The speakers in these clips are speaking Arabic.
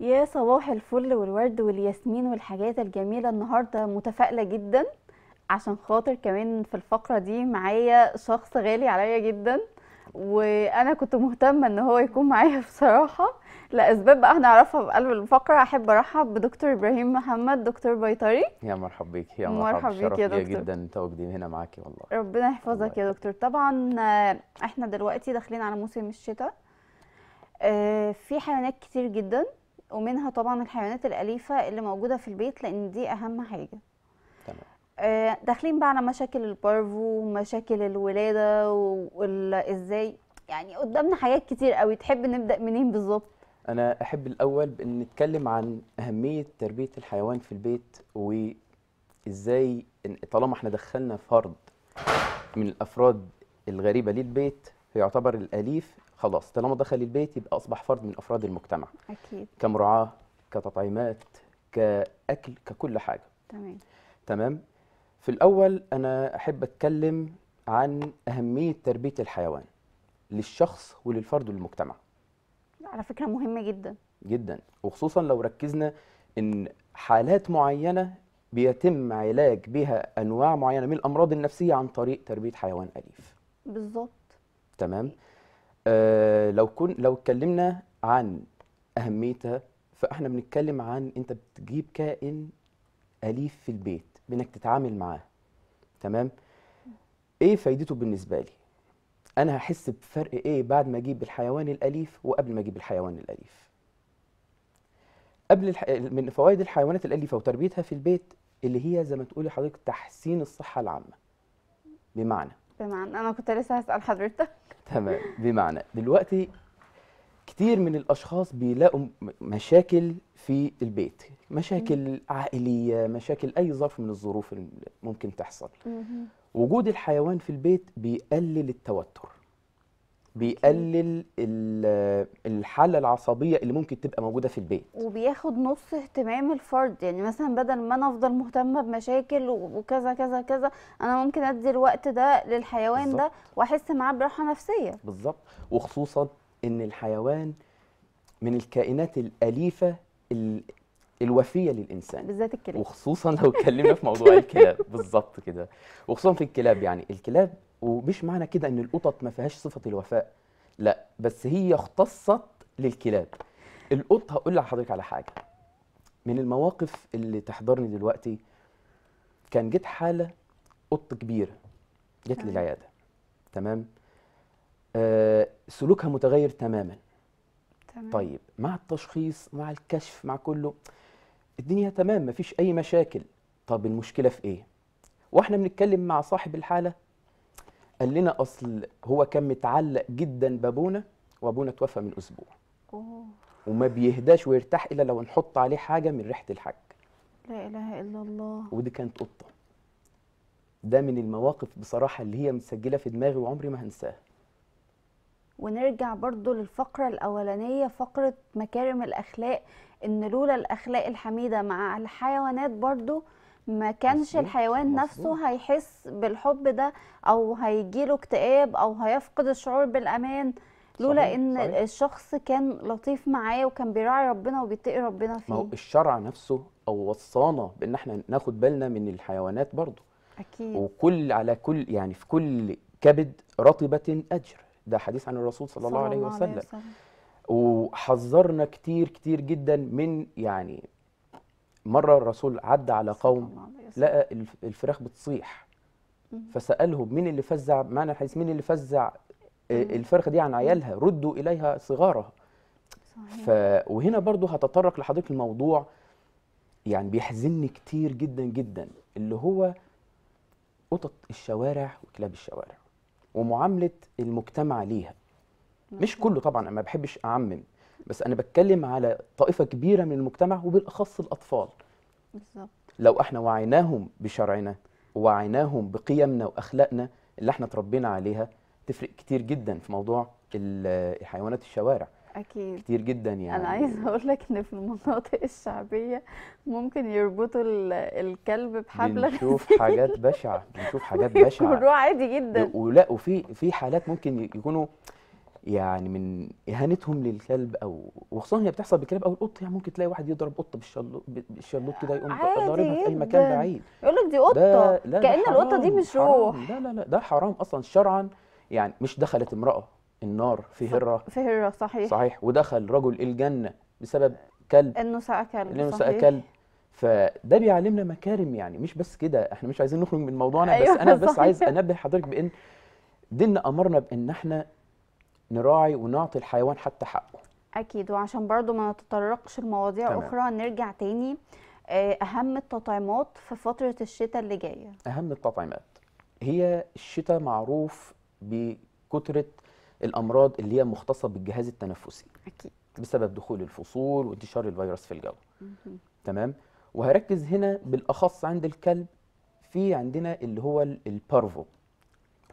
يا صباح الفل والورد والياسمين والحاجات الجميلة النهاردة متفائلة جدا عشان خاطر كمان في الفقرة دي معايا شخص غالي عليا جدا وانا كنت مهتمة ان هو يكون معايا بصراحة لاسباب بقى هنعرفها في قلب الفقرة احب ارحب بدكتور ابراهيم محمد دكتور بيطري يا مرحب بيك يا مرحب, مرحب بيك يا دكتور جدا تواجدين هنا معاكي والله ربنا يحفظك يا دكتور طبعا احنا دلوقتي داخلين على موسم الشتاء آه، في حيوانات كتير جدا ومنها طبعا الحيوانات الأليفة اللي موجودة في البيت لأن دي أهم حاجة تمام آه، داخلين بقى على مشاكل البارفو ومشاكل الولادة وازاي يعني قدامنا حاجات كتير قوي تحب نبدأ منين بالظبط أنا أحب الأول بأن نتكلم عن أهمية تربية الحيوان في البيت وإزاي طالما احنا دخلنا فرد من الأفراد الغريبة للبيت فيعتبر الأليف خلاص طالما دخل البيت يبقى اصبح فرد من افراد المجتمع اكيد كمراعاه كتطعيمات كاكل ككل حاجه تمام تمام في الاول انا احب اتكلم عن اهميه تربيه الحيوان للشخص وللفرد وللمجتمع على فكره مهمه جدا جدا وخصوصا لو ركزنا ان حالات معينه بيتم علاج بها انواع معينه من الامراض النفسيه عن طريق تربيه حيوان اليف بالظبط تمام آه، لو كن لو اتكلمنا عن اهميتها فاحنا بنتكلم عن انت بتجيب كائن اليف في البيت بانك تتعامل معاه تمام ايه فايدته بالنسبه لي انا هحس بفرق ايه بعد ما اجيب الحيوان الاليف وقبل ما اجيب الحيوان الاليف قبل الح... من فوائد الحيوانات الاليفه وتربيتها في البيت اللي هي زي ما تقولي حضرتك تحسين الصحه العامه بمعنى بمعنى انا كنت لسه هسال حضرتك تمام بمعنى دلوقتي كتير من الاشخاص بيلاقوا مشاكل في البيت مشاكل عائليه مشاكل اي ظرف من الظروف اللي ممكن تحصل وجود الحيوان في البيت بيقلل التوتر بيقلل الحاله العصبيه اللي ممكن تبقى موجوده في البيت وبياخد نص اهتمام الفرد يعني مثلا بدل ما انا افضل مهتمه بمشاكل وكذا كذا كذا انا ممكن ادي الوقت ده للحيوان بالزبط. ده واحس معاه براحه نفسيه بالظبط وخصوصا ان الحيوان من الكائنات الاليفه ال... الوفيه للانسان بالذات الكلاب وخصوصا لو اتكلمنا في موضوع الكلاب بالظبط كده وخصوصا في الكلاب يعني الكلاب ومش معنى كده ان القطط ما فيهاش صفه الوفاء لا بس هي اختصت للكلاب القط هقول لحضرتك على حاجه من المواقف اللي تحضرني دلوقتي كان جت حاله قط كبيره جت للعياده تمام آه سلوكها متغير تماما تمام. طيب مع التشخيص مع الكشف مع كله الدنيا تمام مفيش اي مشاكل طب المشكله في ايه واحنا بنتكلم مع صاحب الحاله قال لنا اصل هو كان متعلق جدا بابونا وابونا توفى من اسبوع أوه. وما بيهداش ويرتاح الا لو نحط عليه حاجه من ريحه الحاج لا اله الا الله ودي كانت قطه ده من المواقف بصراحه اللي هي متسجله في دماغي وعمري ما هنساها ونرجع برضو للفقرة الأولانية فقرة مكارم الأخلاق إن لولا الأخلاق الحميدة مع الحيوانات برضو ما كانش الحيوان مصروح. نفسه هيحس بالحب ده او هيجيله اكتئاب او هيفقد الشعور بالامان لولا صحيح. ان صحيح. الشخص كان لطيف معاه وكان بيراعي ربنا وبيتقي ربنا فيه ما هو الشرع نفسه او وصانا بان احنا ناخد بالنا من الحيوانات برضه اكيد وكل على كل يعني في كل كبد رطبه اجر ده حديث عن الرسول صلى, صلى الله عليه وسلم, عليه وسلم. وحذرنا كتير كتير جدا من يعني مره الرسول عدى على قوم لقى الفراخ بتصيح فسالهم مين اللي فزع معنى الحديث مين اللي فزع آه، الفرخه دي عن عيالها ردوا اليها صغارها ف... وهنا برضو هتطرق لحضرتك الموضوع يعني بيحزنني كتير جدا جدا اللي هو قطط الشوارع وكلاب الشوارع ومعامله المجتمع ليها مش كله طبعا انا ما بحبش اعمم بس انا بتكلم على طائفه كبيره من المجتمع وبالاخص الاطفال بالظبط لو احنا وعيناهم بشرعنا ووعيناهم بقيمنا واخلاقنا اللي احنا اتربينا عليها تفرق كتير جدا في موضوع حيوانات الشوارع اكيد كتير جدا يعني انا عايزه اقول لك ان في المناطق الشعبيه ممكن يربطوا الكلب بحبل بنشوف حاجات بشعه بنشوف حاجات بشعه الموضوع عادي جدا ولا وفي في حالات ممكن يكونوا يعني من اهانتهم للكلب او وخصوصا هي بتحصل بالكلاب او القط يعني ممكن تلاقي واحد يضرب قطه بالشلوط كده يقوم ضاربها في اي مكان بعيد يقول لك دي قطه كأن القطه دي مش روح لا لا لا ده حرام اصلا شرعا يعني مش دخلت امراه النار في هره في هره صحيح صحيح ودخل رجل الجنه بسبب كلب انه سقى كلب لانه سقى كلب فده بيعلمنا مكارم يعني مش بس كده احنا مش عايزين نخرج من موضوعنا أيوة بس انا بس عايز انبه حضرتك بان ديننا امرنا بان احنا نراعي ونعطي الحيوان حتى حقه اكيد وعشان برضو ما نتطرقش لمواضيع اخرى نرجع تاني آه، اهم التطعيمات في فتره الشتاء اللي جايه اهم التطعيمات هي الشتاء معروف بكثره الامراض اللي هي مختصه بالجهاز التنفسي اكيد بسبب دخول الفصول وانتشار الفيروس في الجو تمام وهركز هنا بالاخص عند الكلب في عندنا اللي هو البارفو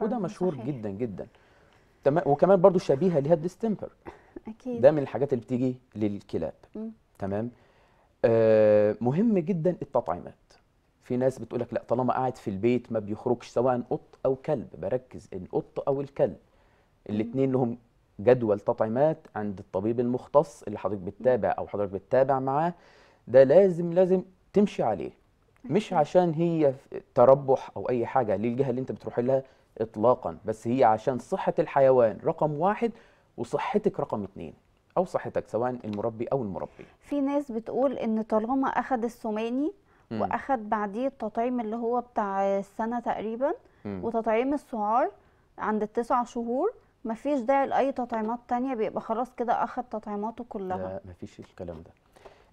وده مشهور صحيح. جدا جدا تمام وكمان برضو شبيهه لها الديستمبر اكيد ده من الحاجات اللي بتيجي للكلاب م. تمام آه مهم جدا التطعيمات في ناس بتقول لك لا طالما قاعد في البيت ما بيخرجش سواء قط او كلب بركز القط او الكلب الاثنين لهم جدول تطعيمات عند الطبيب المختص اللي حضرتك بتتابع او حضرتك بتتابع معاه ده لازم لازم تمشي عليه مش عشان هي تربح او اي حاجه للجهه اللي انت بتروح لها اطلاقا بس هي عشان صحه الحيوان رقم واحد وصحتك رقم اتنين او صحتك سواء المربي او المربي في ناس بتقول ان طالما اخد السوماني واخد بعديه التطعيم اللي هو بتاع السنه تقريبا م. وتطعيم السعار عند التسع شهور مفيش داعي لاي تطعيمات تانية بيبقى خلاص كده اخد تطعيماته كلها لا مفيش الكلام ده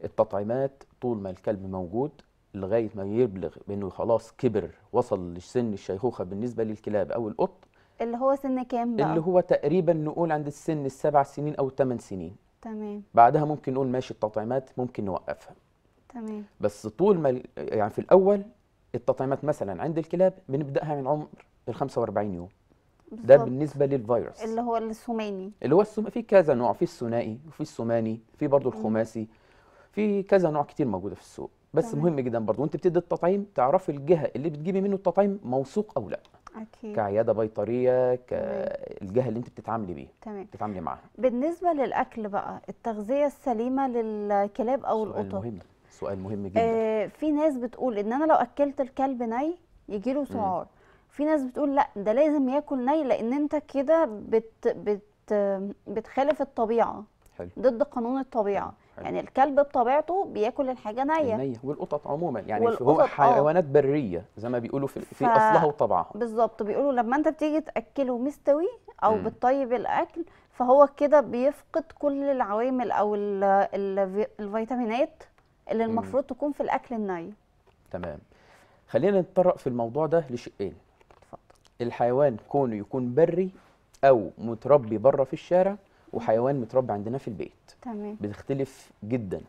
التطعيمات طول ما الكلب موجود لغايه ما يبلغ بانه خلاص كبر وصل لسن الشيخوخه بالنسبه للكلاب او القط اللي هو سن كام بقى؟ اللي هو تقريبا نقول عند السن السبع سنين او الثمان سنين تمام بعدها ممكن نقول ماشي التطعيمات ممكن نوقفها تمام بس طول ما يعني في الاول التطعيمات مثلا عند الكلاب بنبداها من عمر ال 45 يوم بالزبط. ده بالنسبه للفيروس اللي هو السوماني اللي هو السوم... في كذا نوع في الثنائي وفي السوماني في برضه الخماسي في كذا نوع كتير موجوده في السوق بس طبعا. مهم جدا برضو وانت بتدي التطعيم تعرفي الجهه اللي بتجيبي منه التطعيم موثوق او لا أكيد. كعياده بيطريه كالجهه اللي انت بتتعاملي بيها تمام بتتعاملي معاها بالنسبه للاكل بقى التغذيه السليمه للكلاب او سؤال القطط مهم. سؤال مهم جدا آه في ناس بتقول ان انا لو اكلت الكلب ني يجي له سعار في ناس بتقول لا ده لازم ياكل ني لان انت كده بت بت بتخالف الطبيعه حلو. ضد قانون الطبيعه يعني الكلب بطبيعته بياكل الحاجه نيه نيه والقطط عموما يعني والقطط هو آه. حيوانات بريه زي ما بيقولوا في, في اصلها وطبعها بالظبط بيقولوا لما انت بتيجي تاكله مستوي او بتطيب الاكل فهو كده بيفقد كل العوامل او الـ الـ الفيتامينات اللي المفروض تكون في الاكل الني تمام خلينا نتطرق في الموضوع ده لشقين اتفضل الحيوان كونه يكون بري او متربي بره في الشارع وحيوان متربي عندنا في البيت تمام بتختلف جدا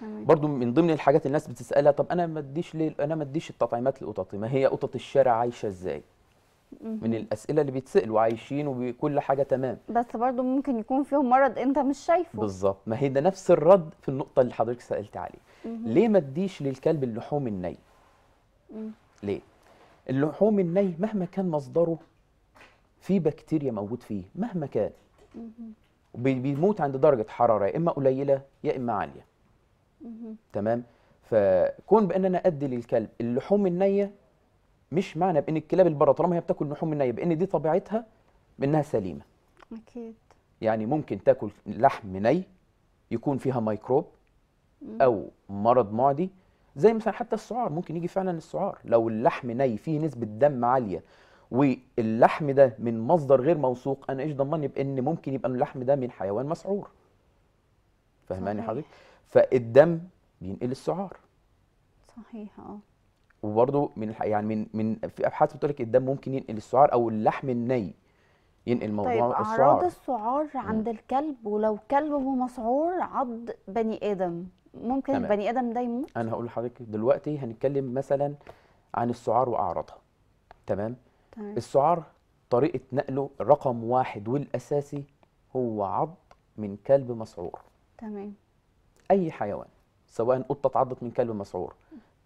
تمام. برضو من ضمن الحاجات الناس بتسالها طب انا ما اديش انا ما اديش التطعيمات لقططي ما هي قطط الشارع عايشه ازاي من الاسئله اللي بيتسالوا عايشين وكل حاجه تمام بس برضو ممكن يكون فيهم مرض انت مش شايفه بالظبط ما هي ده نفس الرد في النقطه اللي حضرتك سالت عليه ليه ما اديش للكلب اللحوم الني ليه اللحوم الني مهما كان مصدره في بكتيريا موجود فيه مهما كان بيموت عند درجه حراره يا اما قليله يا اما عاليه تمام فكون بان انا ادي للكلب اللحوم النيه مش معنى بان الكلاب البره طالما هي بتاكل لحوم النيه بان دي طبيعتها بانها سليمه اكيد يعني ممكن تاكل لحم ني يكون فيها ميكروب او مرض معدي زي مثلا حتى السعار ممكن يجي فعلا السعار لو اللحم ني فيه نسبه دم عاليه واللحم ده من مصدر غير موثوق انا ايش ضمني بان ممكن يبقى اللحم ده من حيوان مسعور فهماني حضرتك فالدم بينقل السعار صحيح اه وبرده من يعني من من في ابحاث بتقول لك الدم ممكن ينقل السعار او اللحم الني ينقل موضوع طيب السعار اعراض السعار عند الكلب ولو كلب مسعور عض بني ادم ممكن تمام. البني ادم ده يموت انا هقول لحضرتك دلوقتي هنتكلم مثلا عن السعار واعراضها تمام تمام. السعار طريقه نقله رقم واحد والاساسي هو عض من كلب مسعور تمام اي حيوان سواء قطه اتعضت من كلب مسعور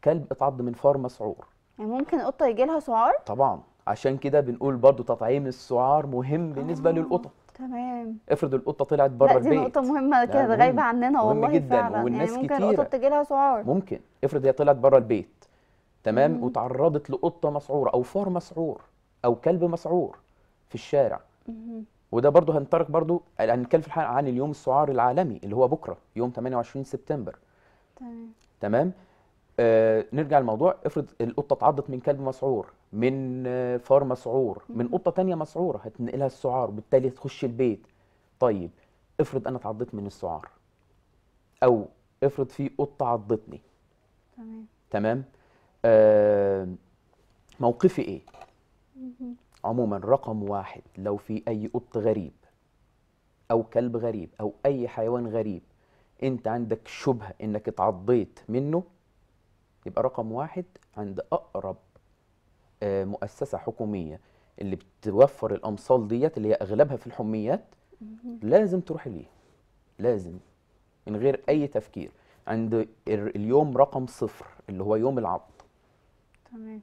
كلب اتعض من فار مسعور يعني ممكن قطه يجي لها سعار طبعا عشان كده بنقول برضو تطعيم السعار مهم آه، بالنسبه آه. للقطط تمام افرض القطه طلعت بره البيت لا دي نقطه مهمه كده غايبه عننا والله مهم جدا فعلا يعني والناس يعني ممكن كتيرة. القطه تجي لها سعار ممكن افرض هي طلعت بره البيت تمام مم. وتعرضت لقطه مسعوره او فار مسعور او كلب مسعور في الشارع وده برضه هنترك برضه هنتكلم في الحلقه عن اليوم السعار العالمي اللي هو بكره يوم 28 سبتمبر تمام تمام آه نرجع الموضوع افرض القطه اتعضت من كلب مسعور من آه، فار مسعور من قطه تانية مسعوره هتنقلها السعار وبالتالي هتخش البيت طيب افرض انا اتعضيت من السعار او افرض في قطه عضتني تمام تمام آه موقفي ايه عموما رقم واحد لو في أي قط غريب أو كلب غريب أو أي حيوان غريب أنت عندك شبهة إنك اتعضيت منه يبقى رقم واحد عند أقرب آه، مؤسسة حكومية اللي بتوفر الأمصال ديت اللي هي أغلبها في الحميات لازم تروح ليه لازم من غير أي تفكير عند اليوم رقم صفر اللي هو يوم العض تمام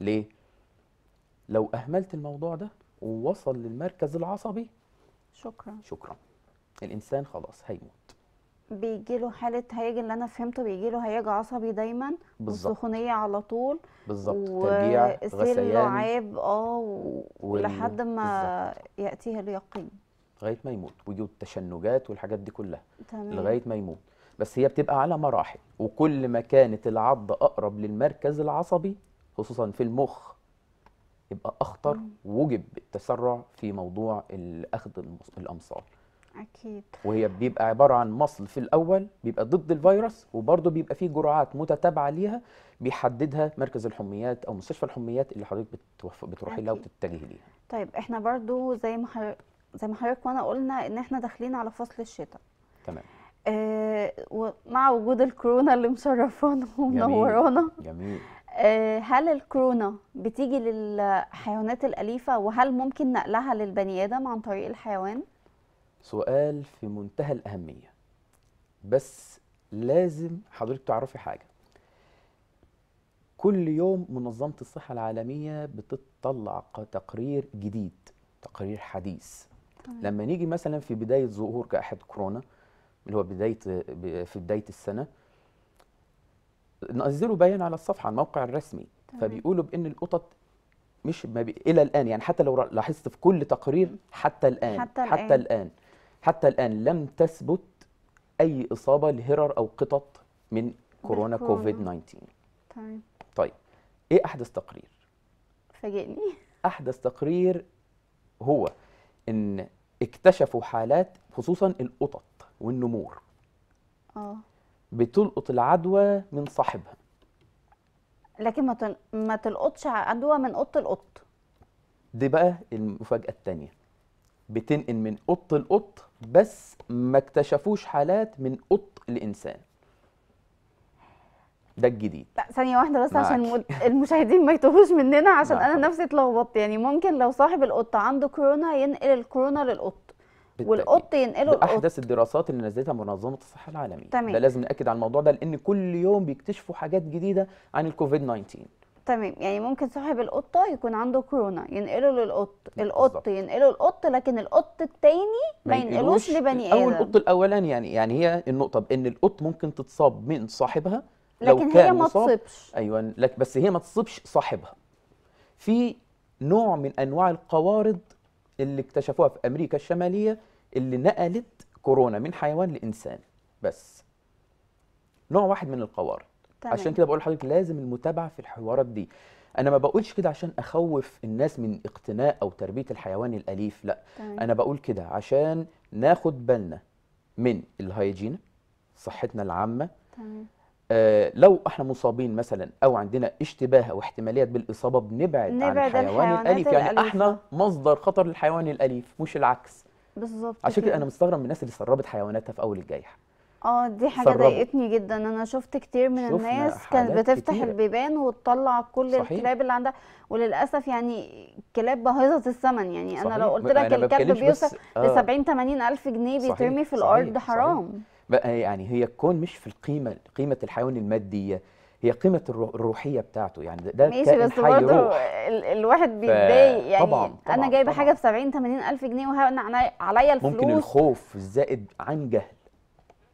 ليه؟ لو اهملت الموضوع ده ووصل للمركز العصبي شكرا شكرا الانسان خلاص هيموت بيجي له حاله هيج اللي انا فهمته بيجي له هيج عصبي دايما والسخونيه على طول بالظبط ترجيع غثيان اه ولحد ما ياتيه اليقين لغايه ما يموت ويجوا التشنجات والحاجات دي كلها تمام. لغايه ما يموت بس هي بتبقى على مراحل وكل ما كانت العض اقرب للمركز العصبي خصوصا في المخ يبقى اخطر وجب التسرع في موضوع اخذ الامصار اكيد وهي بيبقى عباره عن مصل في الاول بيبقى ضد الفيروس وبرضه بيبقى فيه جرعات متتابعه ليها بيحددها مركز الحميات او مستشفى الحميات اللي حضرتك بتروحي لها وبتتجهي ليها طيب احنا برضه زي ما حر... زي ما حضرتك وانا قلنا ان احنا داخلين على فصل الشتاء تمام آه ومع وجود الكورونا اللي مشرفانا ومنورانا جميل, جميل. آه، هل الكورونا بتيجي للحيوانات الأليفة وهل ممكن نقلها للبني آدم عن طريق الحيوان؟ سؤال في منتهى الأهمية بس لازم حضرتك تعرفي حاجة كل يوم منظمة الصحة العالمية بتطلع تقرير جديد تقرير حديث طبعا. لما نيجي مثلا في بداية ظهور جائحة كورونا اللي هو بداية في بداية السنة نزلوا بيان على الصفحه على الموقع الرسمي تمام. فبيقولوا بان القطط مش ما بي... الى الان يعني حتى لو لاحظت في كل تقرير حتى الان حتى, الآن. حتى الان, الآن حتى الان لم تثبت اي اصابه لهرر او قطط من كورونا كوفيد 19 طيب طيب ايه احدث تقرير فاجئني احدث تقرير هو ان اكتشفوا حالات خصوصا القطط والنمور اه بتلقط العدوى من صاحبها لكن ما تن... ما تلقطش عدوى من قط القط دي بقى المفاجاه الثانيه بتنقل من قط القط بس ما اكتشفوش حالات من قط الانسان ده الجديد لا ثانيه واحده بس معك. عشان المشاهدين ما يتوهوش مننا عشان معك. انا نفسي اتلخبطت يعني ممكن لو صاحب القط عنده كورونا ينقل الكورونا للقط والقط ينقله القط احدث الدراسات اللي نزلتها منظمه الصحه العالميه تمام. ده لازم ناكد على الموضوع ده لان كل يوم بيكتشفوا حاجات جديده عن الكوفيد 19 تمام يعني ممكن صاحب القطه يكون عنده كورونا ينقله للقط القط ينقله القط لكن القط الثاني ما ينقلوش لبني ادم او القط الاولاني يعني يعني هي النقطه بان القط ممكن تتصاب من صاحبها لو لكن كان هي ما تصيبش ايوه لك بس هي ما تصيبش صاحبها في نوع من انواع القوارض اللي اكتشفوها في امريكا الشماليه اللي نقلت كورونا من حيوان لانسان بس نوع واحد من القوارض تمام. عشان كده بقول لحضرتك لازم المتابعه في الحوارات دي انا ما بقولش كده عشان اخوف الناس من اقتناء او تربيه الحيوان الاليف لا تمام. انا بقول كده عشان ناخد بالنا من الهيجين صحتنا العامه تمام. آه، لو احنا مصابين مثلا او عندنا اشتباه او احتماليات بالاصابه بنبعد, نبعد عن الحيوان الاليف يعني الأليف. احنا مصدر خطر للحيوان الاليف مش العكس بالظبط عشان كده انا مستغرب من الناس اللي سربت حيواناتها في اول الجائحه اه دي حاجه ضايقتني جدا انا شفت كتير من الناس كانت بتفتح كتير. البيبان وتطلع كل صحيح. الكلاب اللي عندها وللاسف يعني كلاب باهظه الثمن يعني صحيح. انا لو قلت لك الكلب بيوصل ل 70 80 الف جنيه بيترمي في الارض حرام صحيح. بقى يعني هي الكون مش في القيمه قيمه الحيوان الماديه هي قيمه الروحيه بتاعته يعني ده ماشي بس برضه الواحد بيتضايق يعني طبعًا طبعًا انا جايبه حاجه ب 70 80 الف جنيه وهنا عليا الفلوس ممكن الخوف الزائد عن جهل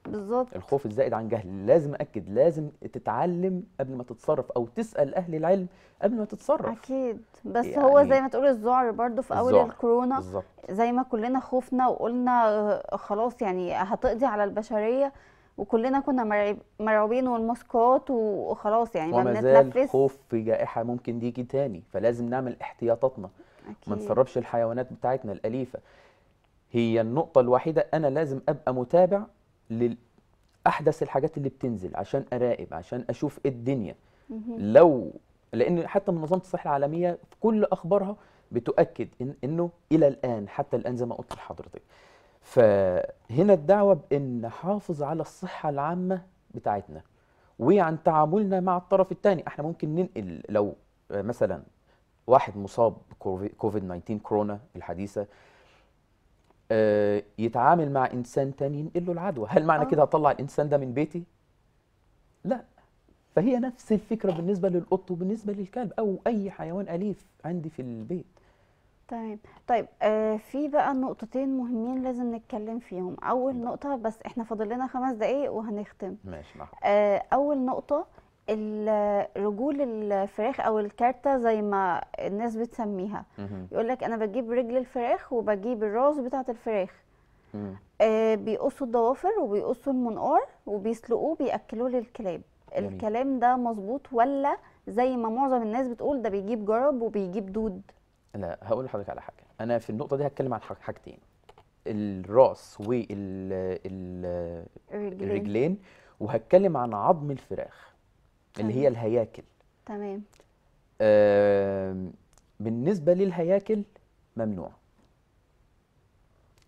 بالظبط الخوف الزائد عن جهل لازم اكد لازم تتعلم قبل ما تتصرف او تسال اهل العلم قبل ما تتصرف اكيد بس يعني هو زي ما تقول الذعر برضو في اول الكورونا بالزبط. زي ما كلنا خوفنا وقلنا آه، خلاص يعني هتقضي على البشريه وكلنا كنا مرعوبين والماسكات وخلاص يعني ما بنتنفس خوف في جائحه ممكن تيجي تاني فلازم نعمل احتياطاتنا ما نسربش الحيوانات بتاعتنا الاليفه هي النقطه الوحيده انا لازم ابقى متابع لاحدث الحاجات اللي بتنزل عشان اراقب عشان اشوف ايه الدنيا لو لان حتى منظمه الصحه العالميه في كل اخبارها بتؤكد إن انه الى الان حتى الان زي ما قلت لحضرتك فهنا الدعوه بان نحافظ على الصحه العامه بتاعتنا وعن تعاملنا مع الطرف الثاني احنا ممكن ننقل لو مثلا واحد مصاب كوفيد 19 كورونا الحديثه آه، يتعامل مع انسان تاني ينقل له العدوى هل معنى آه. كده هطلع الانسان ده من بيتي لا فهي نفس الفكره بالنسبه للقط وبالنسبه للكلب او اي حيوان اليف عندي في البيت طيب طيب آه في بقى نقطتين مهمين لازم نتكلم فيهم اول نقطه بس احنا فاضل لنا خمس دقايق وهنختم ماشي آه اول نقطه الرجول الفراخ او الكارتة زي ما الناس بتسميها يقول لك انا بجيب رجل الفراخ وبجيب الراس بتاعه الفراخ آه بيقصوا الضوافر وبيقصوا المنقار وبيسلقوه بياكلوه للكلاب جميل. الكلام ده مظبوط ولا زي ما معظم الناس بتقول ده بيجيب جرب وبيجيب دود انا هقول لحضرتك على حاجه انا في النقطه دي هتكلم عن حاجتين الراس والرجلين وهتكلم عن عظم الفراخ اللي هي طيب. الهياكل تمام آه بالنسبه للهياكل ممنوع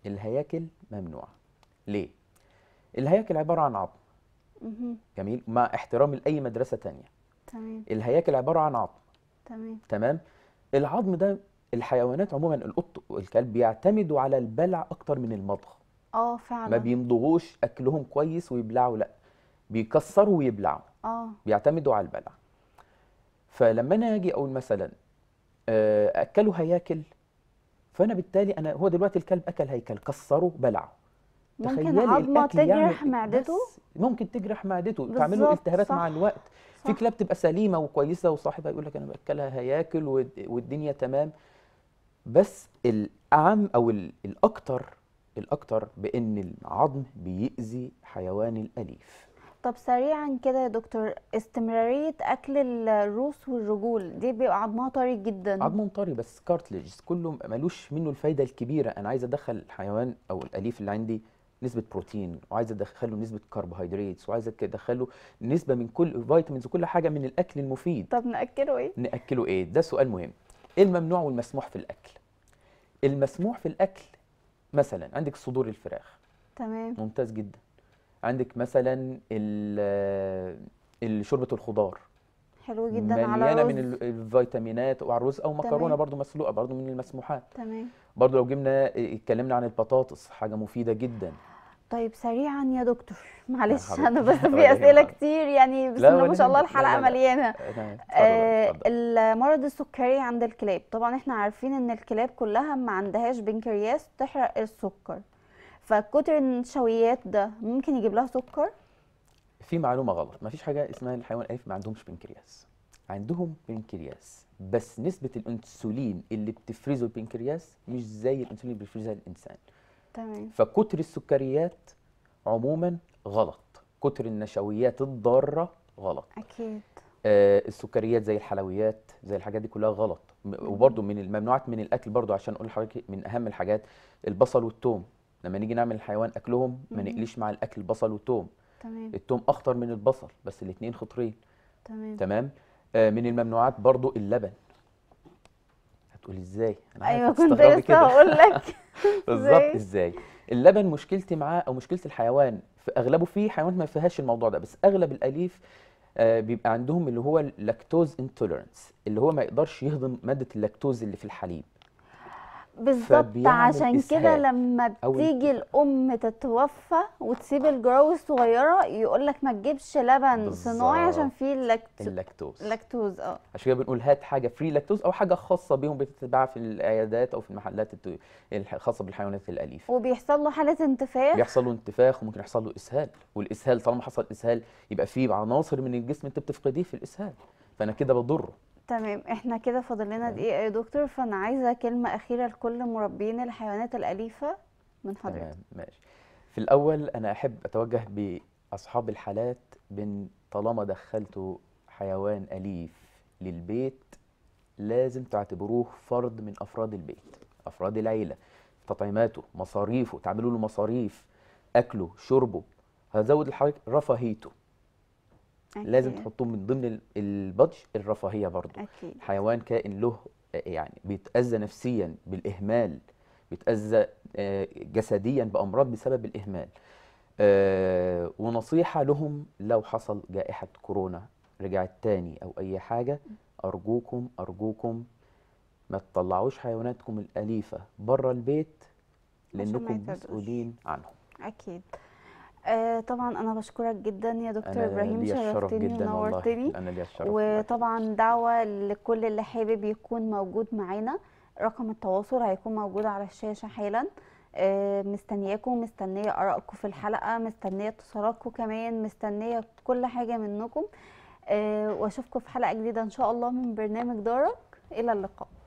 الهياكل ممنوع ليه الهياكل عباره عن عظم مه. جميل مع احترامي لاي مدرسه تانية تمام الهياكل عباره عن عظم تمام تمام العظم ده الحيوانات عموما القط والكلب بيعتمدوا على البلع اكتر من المضغ اه فعلا ما بيمضغوش اكلهم كويس ويبلعوا لا بيكسروا ويبلعوا اه بيعتمدوا على البلع فلما انا اجي اقول مثلا آه، اكله هياكل فانا بالتالي انا هو دلوقتي الكلب اكل هيكل كسره بلعه ممكن عظمه إيه؟ تجرح معدته ممكن تجرح معدته تعمله التهابات مع الوقت صح. في كلاب تبقى سليمه وكويسه وصاحبها يقول لك انا باكلها هياكل والدنيا تمام بس الاعم او الاكثر الاكثر بان العظم بيأذي حيوان الاليف طب سريعا كده يا دكتور استمرارية أكل الروس والرجول دي بيبقى عظمها طري جدا عظمهم طري بس كارتليج كله ملوش منه الفايدة الكبيرة أنا عايز أدخل الحيوان أو الأليف اللي عندي نسبة بروتين وعايز أدخله نسبة كربوهيدرات وعايز أدخله نسبة من كل فيتامينز وكل حاجة من الأكل المفيد طب نأكله إيه؟ نأكله إيه؟ ده سؤال مهم إيه الممنوع والمسموح في الأكل؟ المسموح في الأكل مثلا عندك صدور الفراخ تمام ممتاز جدا عندك مثلا شوربه الخضار حلو جدا مليانه على الرز. من الفيتامينات وعلى الرز او مكرونه برضو مسلوقه برضو من المسموحات تمام برضو لو جبنا اتكلمنا عن البطاطس حاجه مفيده جدا طيب سريعا يا دكتور معلش انا بس في اسئله كتير يعني بس ما شاء الله الحلقه مليانه آه المرض السكري عند الكلاب طبعا احنا عارفين ان الكلاب كلها ما عندهاش بنكرياس تحرق السكر فكتر النشويات ده ممكن يجيب لها سكر في معلومه غلط مفيش حاجه اسمها الحيوان الاليف ما عندهمش بنكرياس عندهم بنكرياس بس نسبه الانسولين اللي بتفرزه البنكرياس مش زي الانسولين اللي بيفرزها الانسان تمام فكتر السكريات عموما غلط كتر النشويات الضاره غلط اكيد آه السكريات زي الحلويات زي الحاجات دي كلها غلط وبرده من الممنوعات من الاكل برده عشان اقول لحضرتك من اهم الحاجات البصل والثوم لما نيجي نعمل الحيوان اكلهم ما نقليش مع الاكل بصل وتوم تمام التوم اخطر من البصل بس الاثنين خطرين تمام تمام آه من الممنوعات برضو اللبن هتقول ازاي انا ايوه كنت لسه هقول لك بالظبط ازاي اللبن مشكلتي معاه او مشكله الحيوان في اغلبه فيه حيوانات ما فيهاش الموضوع ده بس اغلب الاليف آه بيبقى عندهم اللي هو اللاكتوز انتولرنس اللي هو ما يقدرش يهضم ماده اللاكتوز اللي في الحليب بالظبط عشان كده لما بتيجي الام تتوفى وتسيب الجراوي الصغيره يقول لك ما تجيبش لبن صناعي عشان فيه اللاكتوز اللاكتوز اللاكتوز اه عشان كده بنقول هات حاجه فري لاكتوز او حاجه خاصه بيهم بتتباع في العيادات او في المحلات التو... الخاصه بالحيوانات الاليفه وبيحصل له حاله انتفاخ بيحصل له انتفاخ وممكن يحصل له اسهال والاسهال طالما حصل اسهال يبقى فيه عناصر من الجسم انت بتفقديه في الاسهال فانا كده بضره تمام احنا كده فاضل لنا دقيقه يا دكتور فانا عايزه كلمه اخيره لكل مربين الحيوانات الاليفه من حضرتك تمام ماشي في الاول انا احب اتوجه باصحاب الحالات بان طالما دخلتوا حيوان اليف للبيت لازم تعتبروه فرد من افراد البيت افراد العيله تطعيماته مصاريفه تعملوا له مصاريف اكله شربه هزود لحضرتك رفاهيته أكيد. لازم تحطهم من ضمن البادج الرفاهيه برضو أكيد. حيوان كائن له آه، يعني بيتاذى نفسيا بالاهمال بيتاذى آه، جسديا بامراض بسبب الاهمال آه، ونصيحه لهم لو حصل جائحه كورونا رجعت تاني او اي حاجه ارجوكم ارجوكم ما تطلعوش حيواناتكم الاليفه بره البيت لانكم مسؤولين عنهم اكيد آه طبعا انا بشكرك جدا يا دكتور ابراهيم شرفتني ونورتني وطبعا دعوه لكل اللي حابب يكون موجود معانا رقم التواصل هيكون موجود على الشاشه حالا آه مستنياكم مستنيه ارائكم في الحلقه مستنيه اتصالاتكم كمان مستنيه كل حاجه منكم آه واشوفكم في حلقه جديده ان شاء الله من برنامج دارك الى اللقاء